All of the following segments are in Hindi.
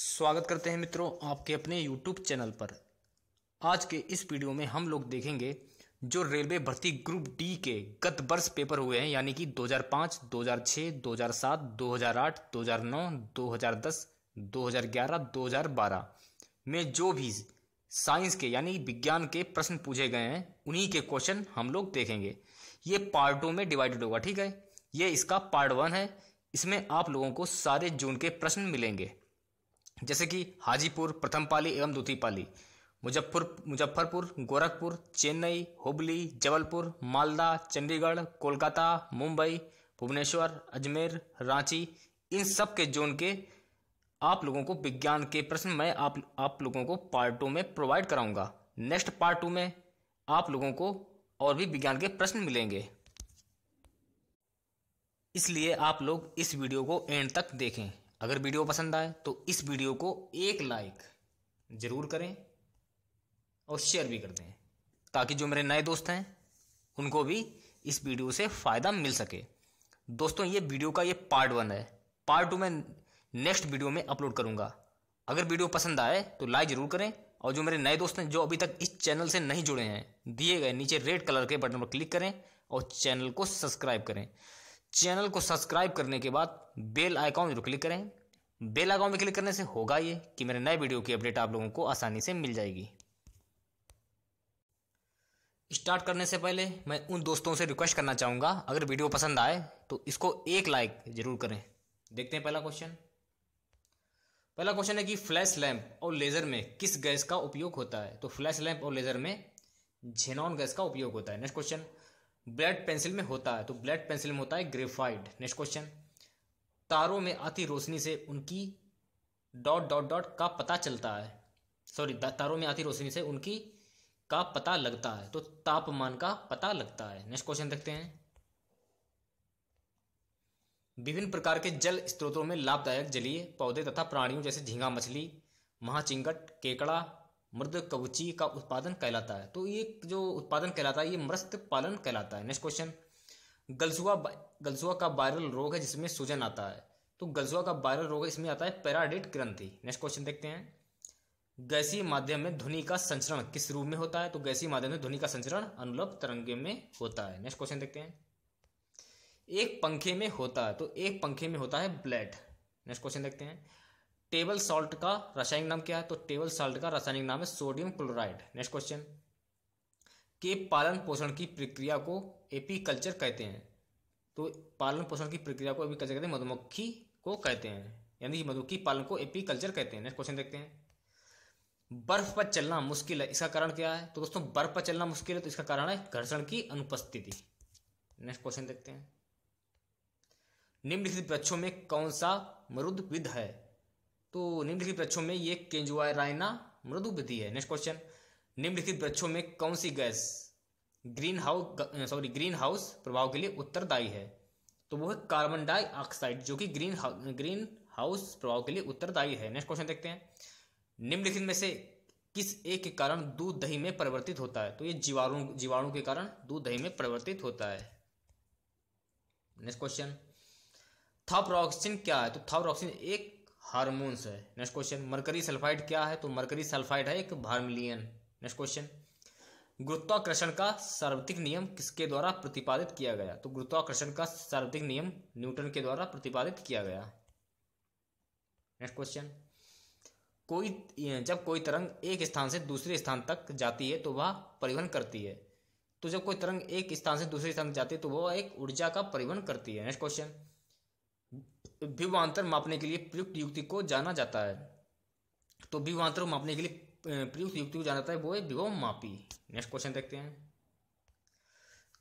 स्वागत करते हैं मित्रों आपके अपने यूट्यूब चैनल पर आज के इस वीडियो में हम लोग देखेंगे जो रेलवे भर्ती ग्रुप डी के गत वर्ष पेपर हुए हैं यानी कि 2005, 2006, 2007, 2008, 2009, 2010, 2011, 2012 में जो भी साइंस के यानी विज्ञान के प्रश्न पूछे गए हैं उन्हीं के क्वेश्चन हम लोग देखेंगे ये पार्टों में डिवाइडेड होगा ठीक है ये इसका पार्ट वन है इसमें आप लोगों को सारे जून के प्रश्न मिलेंगे जैसे कि हाजीपुर प्रथम पाली एवं द्वितीय पाली मुजफ्फर मुजफ्फरपुर गोरखपुर चेन्नई हुबली जबलपुर मालदा चंडीगढ़ कोलकाता मुंबई भुवनेश्वर अजमेर रांची इन सब के जोन के आप लोगों को विज्ञान के प्रश्न मैं आप आप लोगों को पार्ट टू में प्रोवाइड कराऊंगा नेक्स्ट पार्ट टू में आप लोगों को और भी विज्ञान के प्रश्न मिलेंगे इसलिए आप लोग इस वीडियो को एंड तक देखें अगर वीडियो पसंद आए तो इस वीडियो को एक लाइक ज़रूर करें और शेयर भी कर दें ताकि जो मेरे नए दोस्त हैं उनको भी इस वीडियो से फ़ायदा मिल सके दोस्तों ये वीडियो का ये पार्ट वन है पार्ट टू मैं नेक्स्ट वीडियो में अपलोड करूंगा अगर वीडियो पसंद आए तो लाइक ज़रूर करें और जो मेरे नए दोस्त हैं जो अभी तक इस चैनल से नहीं जुड़े हैं दिए गए नीचे रेड कलर के बटन पर क्लिक करें और चैनल को सब्सक्राइब करें चैनल को सब्सक्राइब करने के बाद बेल आइकॉन जरूर क्लिक करें बेल आइकॉन में क्लिक करने से होगा ये कि मेरे नए वीडियो की अपडेट आप लोगों को आसानी से मिल जाएगी स्टार्ट करने से पहले मैं उन दोस्तों से रिक्वेस्ट करना चाहूंगा अगर वीडियो पसंद आए तो इसको एक लाइक जरूर करें देखते हैं पहला क्वेश्चन पहला क्वेश्चन है कि फ्लैश लैंप और लेज़र में किस गैस का उपयोग होता है तो फ्लैश लैंप और लेज़र में झेनॉन गैस का उपयोग होता है नेक्स्ट क्वेश्चन ब्लड पेंसिल में होता है तो ब्लड पेंसिल में होता है ग्रेफाइड नेक्स्ट क्वेश्चन तारों में आती रोशनी से उनकी डॉट डॉट डॉट का पता चलता है सॉरी तारों में आती रोशनी से उनकी का पता लगता है तो तापमान का पता लगता है नेक्स्ट क्वेश्चन देखते हैं विभिन्न प्रकार के जल स्त्रोतों में लाभदायक जलीय पौधे तथा प्राणियों जैसे झींगा मछली महाचिंगट केकड़ा मृद कवची का उत्पादन कहलाता है तो ये जो उत्पादन कहलाता है ये मृत पालन कहलाता है नेक्स्ट क्वेश्चन गलसुआ गलसुआ का वायरल रोग है जिसमें सूजन आता है तो गलसुआ का वायरल रोग इसमें आता है पैराडिट ग्रंथि नेक्स्ट क्वेश्चन देखते हैं गैसीय माध्यम में ध्वनि का संचरण किस रूप में होता है तो गैसीय माध्यम में ध्वनि का संचरण अनुलभ तरंगे में होता है नेक्स्ट क्वेश्चन देखते हैं एक पंखे में होता है तो एक पंखे में होता है ब्लैड नेक्स्ट क्वेश्चन देखते हैं टेबल सॉल्ट का रासायनिक नाम क्या है तो टेबल सॉल्ट का रासायनिक नाम है सोडियम क्लोराइड नेक्स्ट क्वेश्चन के पालन पोषण की प्रक्रिया को एपीकल्चर कहते हैं तो पालन पोषण की प्रक्रिया को एपीकल्चर कहते हैं मधुमक्खी को कहते हैं यानी कि मधुमक्खी पालन को एपीकल्चर कहते हैं नेक्स्ट क्वेश्चन देखते हैं बर्फ पर चलना मुश्किल है इसका कारण क्या है तो दोस्तों बर्फ पर चलना मुश्किल है तो इसका कारण है घर्षण की अनुपस्थिति नेक्स्ट क्वेश्चन देखते हैं निम्नलिखित वृक्षों में कौन सा मरुद्ध विध है तो निम्नलिखित वृक्षों में ये केंजुआ रायना मृदु विधि है नेक्स्ट क्वेश्चन निम्नलिखित वृक्षों में कौन सी gas greenhouse sorry greenhouse प्रभाव के लिए उत्तरदायी है तो वो है कार्बन डाइऑक्साइड जो कि ग्रीन ग्रीन हाउस प्रभाव के लिए उत्तरदायी है नेक्स्ट क्वेश्चन देखते हैं निम्नलिखित में से किस एक के कारण दूध दही में परिवर्तित होता है तो ये जीवाणु जीवाणु के कारण दूध दही में परिवर्तित होता है नेक्स्ट क्वेश्चन थाप्रोक्सिन क्या है तो थाप्रोक्सिन एक हार्मोन्स है नेक्स्ट क्वेश्चन मरकरी सल्फाइड क्या है तो मरकरी सल्फाइड है एक भार्मिलियन नेक्स्ट क्वेश्चन गुरुत्वाकर्षण का सर्वाधिक नियम किसके द्वारा प्रतिपादित किया गया तो गुरुत्वाकर्षण का सर्वाधिक नियम न्यूटन के द्वारा प्रतिपादित किया गया नेक्स्ट क्वेश्चन कोई जब कोई तरंग एक स्थान से दूसरे स्थान तक जाती है तो वह परिवहन करती है तो जब कोई तरंग एक स्थान से दूसरे स्थान तक जाती है तो वह एक ऊर्जा का परिवहन करती है नेक्स्ट क्वेश्चन विवांतर मापने के लिए प्रयुक्त युक्ति को जाना जाता है तो विवांतर मापने के लिए प्रयुक्त युक्ति को जाना जाता है वो है विभव मापी नेक्स्ट क्वेश्चन देखते हैं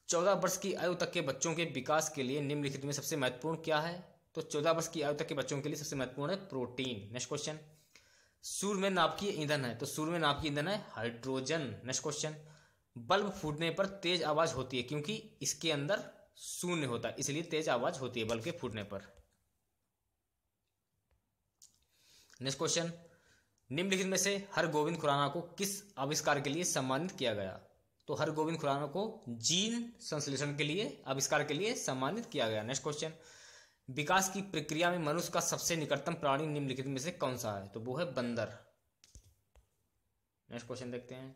चौदह वर्ष की आयु तक के बच्चों के विकास के लिए निम्नलिखित में सबसे महत्वपूर्ण क्या है तो चौदह वर्ष की आयु तक के बच्चों के लिए सबसे महत्वपूर्ण है प्रोटीन नेक्स्ट क्वेश्चन सूर्य में की ईंधन है तो सूर्य में की ईंधन है हाइड्रोजन नेक्स्ट क्वेश्चन बल्ब फूटने पर तेज आवाज होती है क्योंकि इसके अंदर शून्य होता है इसलिए तेज आवाज होती है बल्ब के फूटने पर नेक्स्ट क्वेश्चन निम्नलिखित में से हर गोविंद खुराना को किस आविष्कार के लिए सम्मानित किया गया तो हर गोविंद खुराना को जीन संश्लेषण के लिए आविष्कार के लिए सम्मानित किया गया नेक्स्ट क्वेश्चन विकास की प्रक्रिया में मनुष्य का सबसे निकटतम प्राणी निम्नलिखित में से कौन सा है तो वो है बंदर नेक्स्ट क्वेश्चन देखते हैं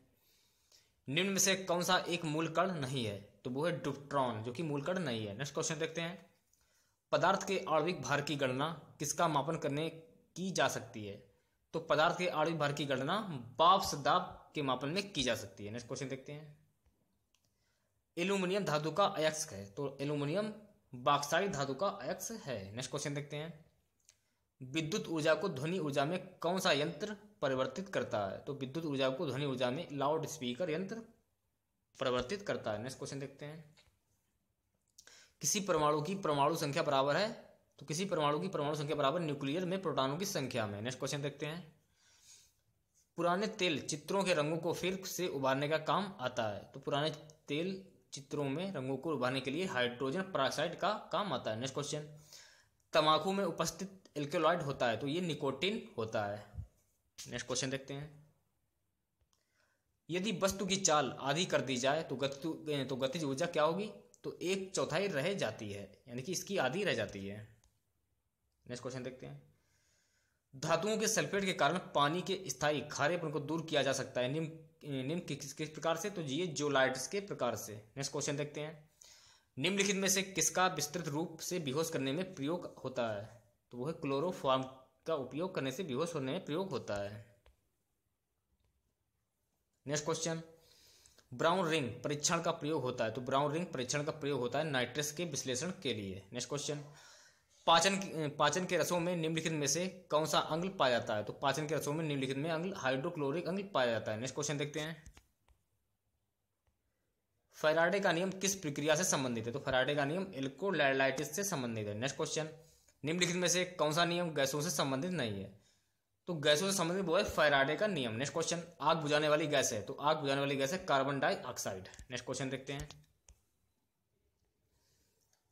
निम्न में से कौन सा एक मूल कण नहीं है तो वो है डुप्ट्रॉन जो कि मूल कण नहीं है नेक्स्ट क्वेश्चन देखते हैं पदार्थ के आणविक भार की गणना किसका मापन करने की जा सकती है तो पदार्थ के आणविक भार की गणना बाप दाब के मापन में की जा सकती है नेक्स्ट क्वेश्चन देखते हैं एल्यूमिनियम धातु का अयक्स है तो एल्यूमिनियम बाक्साइड धातु का अयक्स है नेक्स्ट क्वेश्चन देखते हैं विद्युत ऊर्जा को ध्वनि ऊर्जा में कौन सा यंत्र परिवर्तित करता है तो विद्युत ऊर्जा को ध्वनि ऊर्जा में लाउड स्पीकर यंत्र परिवर्तित करता है नेक्स्ट क्वेश्चन देखते हैं किसी परमाणु की परमाणु संख्या बराबर है तो किसी परमाणु की परमाणु संख्या बराबर न्यूक्लियर में प्रोटॉनों की संख्या में नेक्स्ट क्वेश्चन देखते हैं पुराने तेल चित्रों के रंगों को फिर से उबारने का काम आता है तो पुराने तेल चित्रों में रंगों को उभारने के लिए हाइड्रोजन पराक्साइड का काम आता है नेक्स्ट क्वेश्चन तंबाकू में उपस्थित एल्कोलाइड होता है तो ये निकोटिन होता है नेक्स्ट क्वेश्चन देखते हैं यदि वस्तु की चाल आधी कर दी जाए तो गति तो गतिज ऊर्जा क्या होगी तो एक चौथाई रह जाती है यानी कि इसकी आधी रह जाती है नेक्स्ट क्वेश्चन देखते हैं धातुओं के सल्फेट के कारण पानी के स्थायी खारेपन को दूर किया जा सकता है निम्न निम्न किस किस प्रकार से तो ये जोलाइट्स के प्रकार से नेक्स्ट क्वेश्चन देखते हैं निम्नलिखित में से किसका विस्तृत रूप से बेहोश करने में प्रयोग होता है तो वह क्लोरोफॉर्म का उपयोग करने से बेहोश होने में प्रयोग होता है नेक्स्ट क्वेश्चन ब्राउन रिंग परीक्षण का प्रयोग होता है तो ब्राउन रिंग परीक्षण का प्रयोग होता है नाइट्रस के विश्लेषण के लिए नेक्स्ट क्वेश्चन पाचन पाचन के रसों में निम्नलिखित में से कौन सा अंग पाया जाता है तो पाचन के रसों में निम्नलिखित में अंग हाइड्रोक्लोरिक अंग पाया जाता है नेक्स्ट क्वेश्चन देखते हैं फेराडे का नियम किस प्रक्रिया से संबंधित है तो फेराडे का नियम इलेक्ट्रोलाइटिस से संबंधित है नेक्स्ट क्वेश्चन निम्नलिखित में से कौन सा नियम गैसों से संबंधित नहीं है तो गैसों से संबंधित वो है फेराडे का नियम नेक्स्ट क्वेश्चन आग बुझाने वाली गैस है तो आग बुझाने वाली गैस है कार्बन डाइऑक्साइड नेक्स्ट क्वेश्चन देखते हैं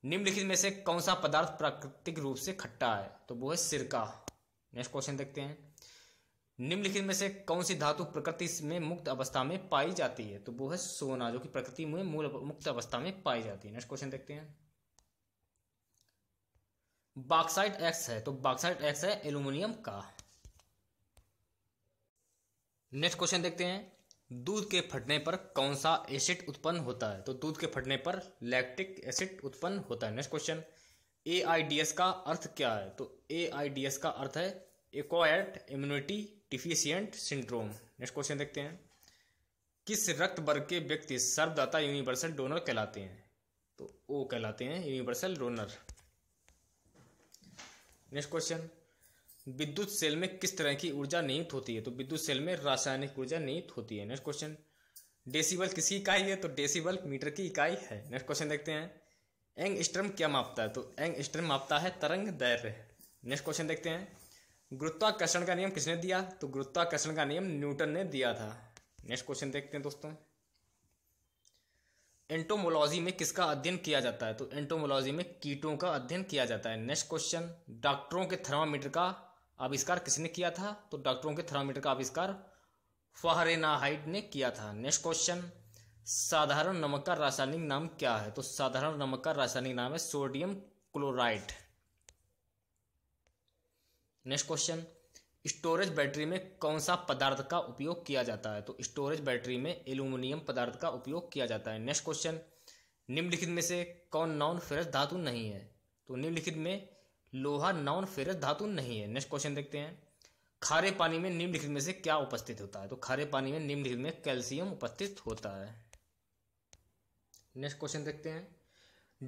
निम्नलिखित में से कौन सा पदार्थ प्राकृतिक रूप से खट्टा है तो वो है सिरका नेक्स्ट क्वेश्चन देखते हैं निम्नलिखित में से कौन सी धातु प्रकृति में मुक्त अवस्था में पाई जाती है तो वो है सोना जो कि प्रकृति में मूल मुक्त अवस्था में पाई जाती है नेक्स्ट क्वेश्चन देखते हैं बाक्साइट एक्स है तो बाक्साइट एक्स है एल्यूमिनियम का नेक्स्ट क्वेश्चन देखते हैं दूध के फटने पर कौन सा एसिड उत्पन्न होता है तो दूध के फटने पर लैक्टिक एसिड उत्पन्न होता है next question A I D S का अर्थ क्या है तो ए आई डी एस का अर्थ है acquired immunity deficient syndrome next question देखते हैं किस रक्त वर्ग के व्यक्ति सर्वदाता यूनिवर्सल डोनर कहलाते हैं तो ओ कहलाते हैं यूनिवर्सल डोनर नेक्स्ट क्वेश्चन विद्युत सेल में किस तरह की ऊर्जा निहित होती है तो विद्युत सेल में रासायनिक ऊर्जा निहित होती है नेक्स्ट क्वेश्चन डेसीबल किसकी इकाई है तो डेसीबल मीटर की इकाई है नेक्स्ट क्वेश्चन देखते हैं एंग स्ट्रम क्या मापता है तो एंग स्ट्रम मापता है तरंग दैर्य नेक्स्ट क्वेश्चन देखते हैं गुरुत्वाकर्षण का नियम किसने दिया तो गुरुत्वाकर्षण का नियम न्यूटन ने दिया था नेक्स्ट क्वेश्चन देखते हैं दोस्तों एंटोमोलॉजी में किसका अध्ययन किया जाता है तो एंटोमोलॉजी में कीटों का अध्ययन किया जाता है नेक्स्ट क्वेश्चन डॉक्टरों के थर्मामीटर का आविष्कार किसने किया था तो डॉक्टरों के थर्मामीटर का आविष्कार फहरेनाहाइड ने किया था नेक्स्ट क्वेश्चन साधारण नमक का रासायनिक नाम क्या है तो साधारण नमक का रासायनिक नाम है sodium chloride next question storage battery में कौन सा पदार्थ का उपयोग किया जाता है तो स्टोरेज बैटरी में एल्यूमिनियम पदार्थ का उपयोग किया जाता है नेक्स्ट क्वेश्चन निम्नलिखित में से कौन नॉन फेरस धातु नहीं है तो निम्नलिखित में लोहा नॉन फेरस धातु नहीं है नेक्स्ट क्वेश्चन देखते हैं खारे पानी में निम्नलिखित में से क्या उपस्थित होता है तो खारे पानी में निम्नलिखित में कैल्शियम उपस्थित होता है नेक्स्ट क्वेश्चन देखते हैं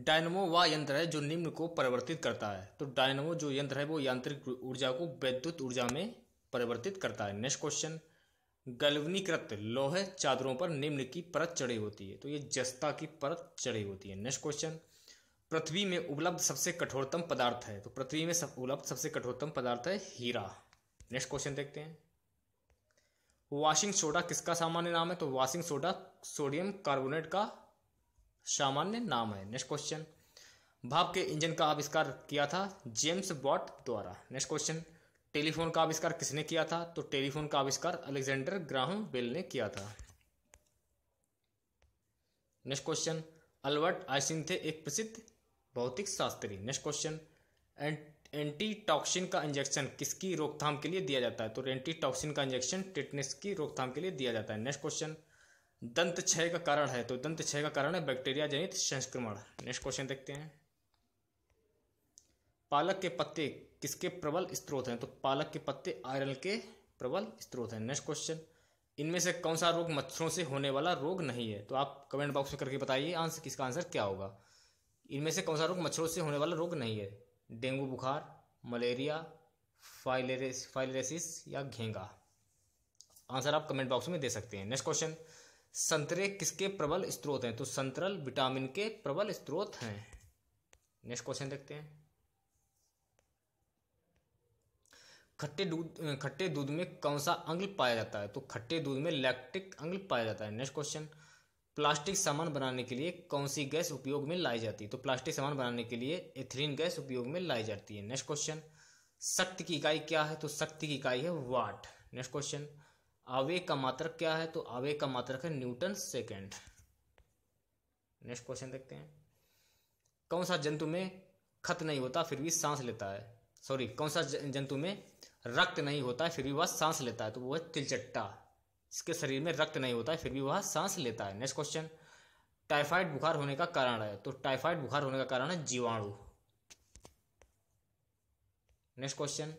डायनमो वह यंत्र है जो निम्न को परिवर्तित करता है तो डायनमो जो यंत्र है वो यांत्रिक ऊर्जा को वैद्युत ऊर्जा में परिवर्तित करता है नेक्स्ट क्वेश्चन गलवनीकृत लोहे चादरों पर निम्न की परत चढ़ी होती है तो ये जस्ता की परत चढ़ी होती है नेक्स्ट क्वेश्चन पृथ्वी में उपलब्ध सबसे कठोरतम पदार्थ है तो पृथ्वी में सब उपलब्ध सबसे कठोरतम पदार्थ है हीरा नेक्स्ट क्वेश्चन देखते हैं वॉशिंग सोडा किसका सामान्य नाम है तो वॉशिंग सोडा सोडियम कार्बोनेट का सामान्य नाम है नेक्स्ट क्वेश्चन भाप के इंजन का आविष्कार किया था जेम्स बॉट द्वारा नेक्स्ट क्वेश्चन टेलीफोन का आविष्कार किसने किया था तो टेलीफोन का आविष्कार अलेक्जेंडर ग्राहम बेल ने किया था नेक्स्ट क्वेश्चन अल्बर्ट आइसिन थे एक प्रसिद्ध भौतिक शास्त्री नेक्स्ट क्वेश्चन एंटी टॉक्सिन का इंजेक्शन किसकी रोकथाम के लिए दिया जाता है तो एंटी टॉक्सिन का इंजेक्शन टिटनेस की रोकथाम के लिए दिया जाता है नेक्स्ट क्वेश्चन दंत क्षय का कारण है तो दंत क्षय का कारण है बैक्टीरिया जनित संस्क्रमण नेक्स्ट क्वेश्चन देखते हैं पालक के पत्ते किसके प्रबल स्त्रोत हैं तो पालक के पत्ते आयरन के प्रबल स्त्रोत हैं नेक्स्ट क्वेश्चन इनमें से कौन सा रोग मच्छरों से होने वाला रोग नहीं है तो आप कमेंट बॉक्स में करके बताइए आंसर किसका आंसर क्या होगा इनमें से कौन सा रोग मच्छरों से होने वाला रोग नहीं है डेंगू बुखार मलेरिया फाइलेरिस फाइलेरेसिस या घेंगा आंसर आप कमेंट बॉक्स में दे सकते हैं नेक्स्ट क्वेश्चन संतरे किसके प्रबल स्त्रोत हैं तो संतरल विटामिन के प्रबल स्त्रोत हैं नेक्स्ट क्वेश्चन देखते हैं खट्टे दूध खट्टे दूध में कौन सा अंग पाया जाता है तो खट्टे दूध में लैक्टिक अंग पाया जाता है नेक्स्ट क्वेश्चन प्लास्टिक सामान बनाने के लिए कौन सी गैस उपयोग में लाई जाती है तो प्लास्टिक सामान बनाने के लिए एथरीन गैस उपयोग में लाई जाती है नेक्स्ट क्वेश्चन शक्ति की इकाई क्या है तो शक्ति की इकाई है वाट नेक्स्ट क्वेश्चन आवेग का मात्रक क्या है तो आवेग का मात्रक है न्यूटन सेकेंड नेक्स्ट क्वेश्चन देखते हैं कौन सा जंतु में खत नहीं होता फिर भी सांस लेता है सॉरी कौन सा जंतु में रक्त नहीं होता फिर भी वह सांस लेता है तो वो है तिलचट्टा इसके शरीर में रक्त नहीं होता है फिर भी वह सांस लेता है नेक्स्ट क्वेश्चन टाइफाइड बुखार होने का कारण है तो टाइफाइड बुखार होने का कारण है जीवाणु नेक्स्ट क्वेश्चन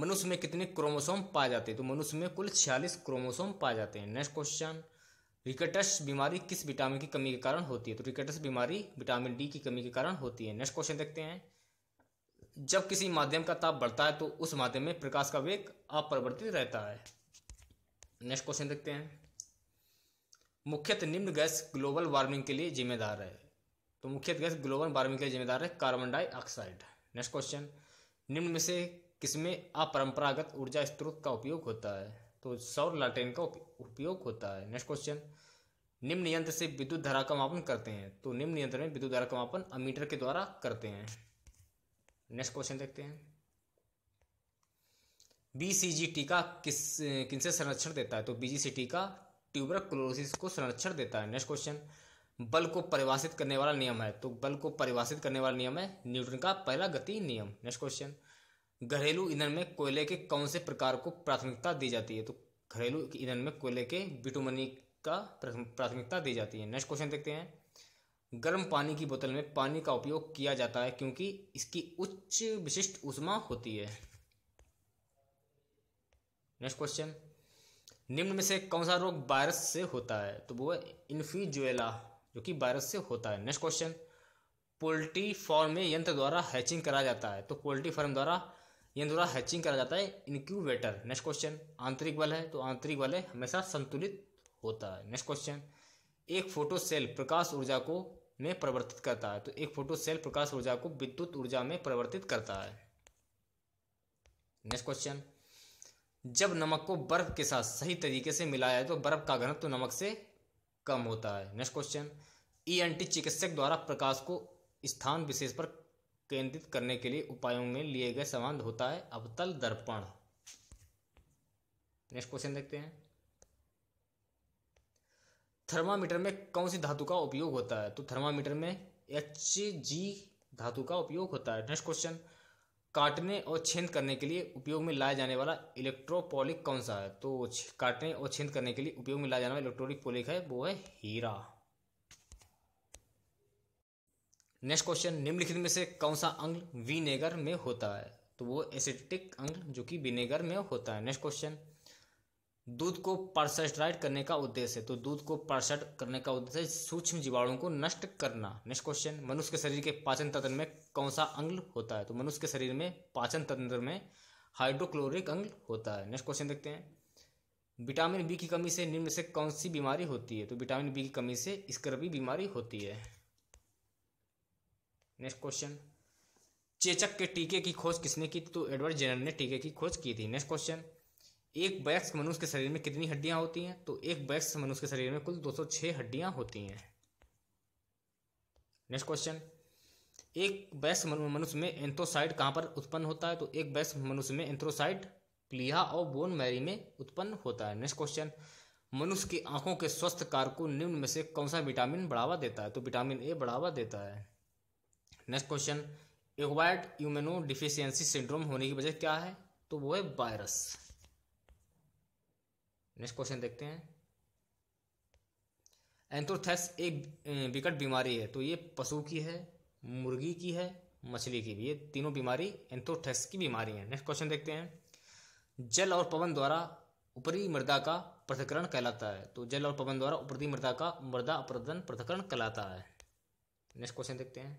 मनुष्य में कितने क्रोमोसोम पाए जाते हैं तो मनुष्य में कुल छियालीस क्रोमोसोम पाए जाते हैं नेक्स्ट क्वेश्चन रिकेटस बीमारी किस विटामिन की कमी के कारण होती है तो रिकेटस बीमारी विटामिन डी की कमी के कारण होती है नेक्स्ट क्वेश्चन देखते हैं जब किसी माध्यम का ताप बढ़ता है तो उस माध्यम में प्रकाश का वेग अपरिवर्तित रहता है नेक्स्ट क्वेश्चन देखते हैं मुख्यतः निम्न गैस ग्लोबल वार्मिंग के लिए जिम्मेदार है तो मुख्यतः गैस ग्लोबल वार्मिंग के लिए जिम्मेदार है कार्बन डाइऑक्साइड नेक्स्ट क्वेश्चन निम्न में से किसमें अपरंपरागत ऊर्जा स्त्रोत का उपयोग होता है तो सौर लाटेन का उपयोग होता है नेक्स्ट क्वेश्चन निम्न यंत्र से विद्युत धारा का मापन करते हैं तो निम्न यंत्र में विद्युत धारा का मापन अमीटर के द्वारा करते हैं नेक्स्ट क्वेश्चन देखते हैं बीसीजी टीका किस किनसे संरक्षण देता है तो बीजीसी टीका ट्यूबर क्लोरोसिस को संरक्षण देता है नेक्स्ट क्वेश्चन बल को परिभाषित करने वाला नियम है तो बल को परिभाषित करने वाला नियम है न्यूटन का पहला गति नियम नेक्स्ट क्वेश्चन घरेलू ईंधन में कोयले के कौन से प्रकार को प्राथमिकता दी जाती है तो घरेलू ईंधन में कोयले के बिटुमनी का प्राथमिकता दी जाती है नेक्स्ट क्वेश्चन देखते हैं गर्म पानी की बोतल में पानी का उपयोग किया जाता है क्योंकि इसकी उच्च विशिष्ट उष्मा होती है नेक्स्ट क्वेश्चन निम्न में से कौन सा रोग वायरस से होता है तो वो है इन्फ्यूजुएला जो कि वायरस से होता है नेक्स्ट क्वेश्चन पोल्ट्री फार्म में यंत्र द्वारा हैचिंग करा जाता है तो पोल्ट्री फार्म द्वारा यंत्र द्वारा हैचिंग करा जाता है इनक्यूबेटर नेक्स्ट क्वेश्चन आंतरिक बल है तो आंतरिक बल है हमेशा संतुलित होता है नेक्स्ट क्वेश्चन एक फोटो सेल प्रकाश ऊर्जा को में परिवर्तित करता है तो एक फोटो सेल प्रकाश ऊर्जा को विद्युत ऊर्जा में परिवर्तित करता है नेक्स्ट क्वेश्चन जब नमक को बर्फ के साथ सही तरीके से मिलाया जाए तो बर्फ का घनत्व तो नमक से कम होता है next question E N T चिकित्सक द्वारा प्रकाश को स्थान विशेष पर केंद्रित करने के लिए उपायों में लिए गए समान होता है अवतल दर्पण नेक्स्ट क्वेश्चन देखते हैं थर्मामीटर में कौन सी धातु का उपयोग होता है तो थर्मामीटर में एच जी धातु का उपयोग होता है नेक्स्ट क्वेश्चन काटने और छेद करने के लिए उपयोग में लाया जाने वाला इलेक्ट्रोपोलिक कौन सा है तो काटने और छेद करने के लिए उपयोग में लाया जाने वाला इलेक्ट्रोलिक पोलिक है वो है हीरा नेक्स्ट क्वेश्चन निम्नलिखित में से कौन सा अंग विनेगर में होता है तो वो एसिटिक अंग जो कि विनेगर में होता है नेक्स्ट क्वेश्चन दूध को पार्सेस्टराइड करने का उद्देश्य तो दूध को पार्सेट करने का उद्देश्य सूक्ष्म जीवाणुओं को नष्ट करना नेक्स्ट क्वेश्चन मनुष्य के शरीर के पाचन तंत्र में कौन सा अंग होता है तो मनुष्य के शरीर में पाचन तंत्र में हाइड्रोक्लोरिक अंग होता है नेक्स्ट क्वेश्चन देखते हैं विटामिन बी की कमी से निम्न से कौन सी बीमारी होती है तो विटामिन बी की कमी से स्क्रबी बीमारी होती है नेक्स्ट क्वेश्चन चेचक के टीके की खोज किसने की तो एडवर्ड जेनर ने टीके की खोज की थी नेक्स्ट क्वेश्चन एक वैक्स मनुष्य के शरीर में कितनी हड्डियां होती हैं तो एक वैक्स मनुष्य के शरीर में कुल 206 हड्डियां होती हैं नेक्स्ट क्वेश्चन एक वैक्स मनुष्य में एंथ्रोसाइट कहां पर उत्पन्न होता है तो एक वैक्स मनुष्य में एंथ्रोसाइट प्लीहा और बोन मैरी में उत्पन्न होता है नेक्स्ट क्वेश्चन मनुष्य की आंखों के स्वस्थ कार को निम्न में से कौन सा विटामिन बढ़ावा देता है तो विटामिन ए बढ़ावा देता है next question acquired immuno deficiency syndrome होने की वजह क्या है तो वो है वायरस नेक्स्ट क्वेश्चन देखते हैं एंथ्रोथेस एक विकट बीमारी है तो ये पशु की है मुर्गी की है मछली की भी ये तीनों बीमारी एंथ्रोथेस की बीमारी है नेक्स्ट क्वेश्चन देखते हैं जल और पवन द्वारा ऊपरी मृदा का पृथकरण कहलाता है तो जल और पवन द्वारा ऊपरी मृदा का मृदा अपरदन पृथकरण कहलाता है नेक्स्ट क्वेश्चन देखते हैं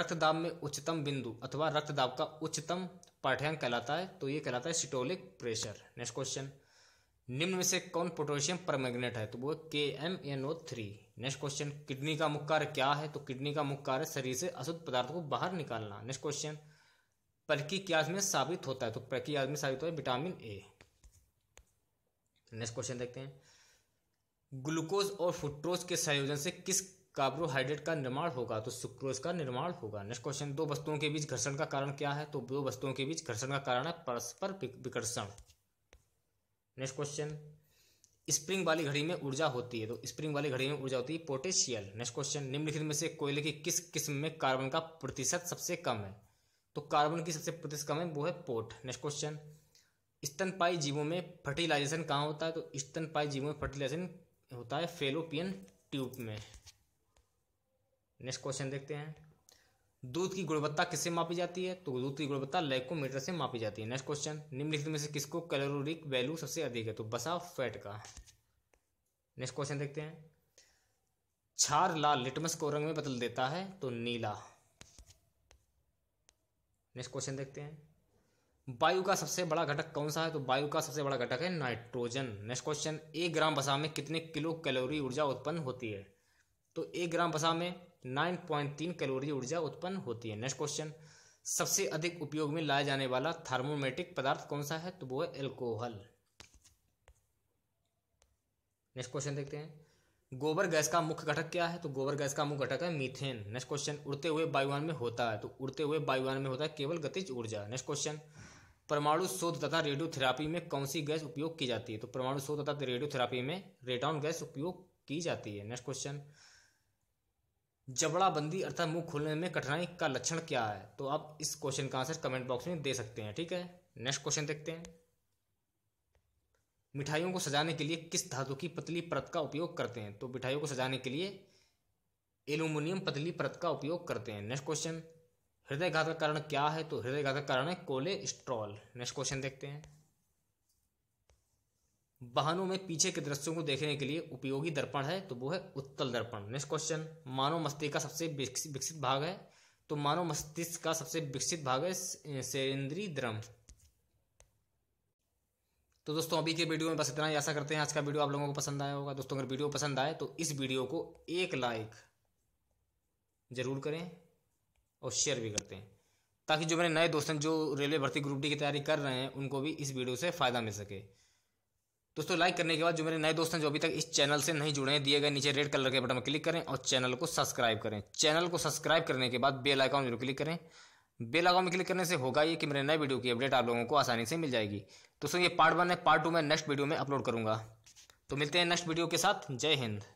रक्तदाब में उच्चतम बिंदु अथवा रक्तदाब का उच्चतम पाठ्यांक कहलाता है तो ये कहलाता है सिटोलिक प्रेशर नेक्स्ट क्वेश्चन निम्न में से कौन पोटेशियम परमैग्नेट है तो वो K M N O three next question kidney का मुख्य कार्य क्या है तो किडनी का मुख्य कार्य शरीर से अशुद्ध पदार्थ को बाहर निकालना नेक्स्ट क्वेश्चन प्रक्रियाज में साबित होता है तो प्रक्रियाज में साबित होता है विटामिन ए नेक्स्ट क्वेश्चन देखते हैं ग्लूकोज और फुट्रोज के संयोजन से किस कार्बोहाइड्रेट का निर्माण होगा तो सुक्रोज का निर्माण होगा नेक्स्ट क्वेश्चन दो वस्तुओं के बीच घर्षण का कारण क्या है तो दो वस्तुओं के बीच घर्षण का कारण है परस्पर विकर्षण नेक्स्ट क्वेश्चन स्प्रिंग वाली घड़ी में ऊर्जा होती है तो स्प्रिंग वाली घड़ी में ऊर्जा होती है पोटेशियल नेक्स्ट क्वेश्चन निम्नलिखित में से कोयले की किस किस्म में कार्बन का प्रतिशत सबसे कम है तो कार्बन की सबसे प्रतिशत कम है वो है पोट नेक्स्ट क्वेश्चन स्तनपाई जीवों में फर्टिलाइजेशन कहाँ होता है तो स्तनपाई जीवों में फर्टिलाइजेशन होता है फेलोपियन ट्यूब में नेक्स्ट क्वेश्चन देखते हैं दूध की गुणवत्ता किससे मापी जाती है तो दूध की गुणवत्ता लैकोमीटर से मापी जाती है नेक्स्ट क्वेश्चन निम्नलिखित में से किसको कैलोरिक वैल्यू सबसे अधिक है तो बसा फैट का नेक्स्ट क्वेश्चन देखते हैं छार लाल लिटमस को रंग में बदल देता है तो नीला नेक्स्ट क्वेश्चन देखते हैं वायु का सबसे बड़ा घटक कौन सा है तो वायु का सबसे बड़ा घटक है नाइट्रोजन नेक्स्ट क्वेश्चन एक ग्राम बसा में कितने किलो कैलोरी ऊर्जा उत्पन्न होती है तो एक ग्राम बसा में 9.3 कैलोरी ऊर्जा उत्पन्न होती है नेक्स्ट क्वेश्चन सबसे अधिक उपयोग में लाया जाने वाला थर्मोमेटिक पदार्थ कौन सा है तो वो है एल्कोहल नेक्स्ट क्वेश्चन देखते हैं गोबर गैस का मुख्य घटक क्या है तो गोबर गैस का मुख्य घटक है मीथेन नेक्स्ट क्वेश्चन उड़ते हुए वायुवान में होता है तो उड़ते हुए वायुवान में होता है केवल गतिज ऊर्जा नेक्स्ट क्वेश्चन परमाणु शोध तथा रेडियोथेरापी में कौन सी गैस उपयोग की जाती है तो परमाणु शोध तथा रेडियोथेरापी में रेडाउन गैस उपयोग की जाती है नेक्स्ट क्वेश्चन जबड़ाबंदी अर्थात मुंह खोलने में कठिनाई का लक्षण क्या है तो आप इस क्वेश्चन का आंसर कमेंट बॉक्स में दे सकते हैं ठीक है नेक्स्ट क्वेश्चन देखते हैं मिठाइयों को सजाने के लिए किस धातु की पतली परत का उपयोग करते हैं तो मिठाइयों को सजाने के लिए एल्यूमिनियम पतली परत का उपयोग करते हैं नेक्स्ट क्वेश्चन हृदयघात का कारण क्या है तो हृदयघात का कारण है कोलेस्ट्रॉल नेक्स्ट क्वेश्चन देखते हैं वाहनों में पीछे के दृश्यों को देखने के लिए उपयोगी दर्पण है तो वो है उत्तल दर्पण नेक्स्ट क्वेश्चन मानव मस्तिष्क का सबसे विकसित भाग है तो मानव मस्तिष्क का सबसे विकसित भाग है सेरेंद्री द्रम तो दोस्तों अभी के वीडियो में बस इतना ही आशा करते हैं आज का वीडियो आप लोगों को पसंद आया होगा दोस्तों अगर वीडियो पसंद आए तो इस वीडियो को एक लाइक ज़रूर करें और शेयर भी करते हैं ताकि जो मेरे नए दोस्त हैं जो रेलवे भर्ती ग्रुप डी की तैयारी कर रहे हैं उनको भी इस वीडियो से फ़ायदा मिल सके दोस्तों लाइक करने के बाद जो मेरे नए दोस्त हैं जो अभी तक इस चैनल से नहीं जुड़े हैं दिए गए नीचे रेड कलर के बटन में क्लिक करें और चैनल को सब्सक्राइब करें चैनल को सब्सक्राइब करने के बाद बेल आइकॉन जरूर क्लिक करें बेल आइकॉन में क्लिक करने से होगा ये कि मेरे नए वीडियो की अपडेट आप लोगों को आसानी से मिल जाएगी दोस्तों ये पार्ट वन है पार्ट टू मैं नेक्स्ट वीडियो में अपलोड करूंगा तो मिलते हैं नेक्स्ट वीडियो के साथ जय हिंद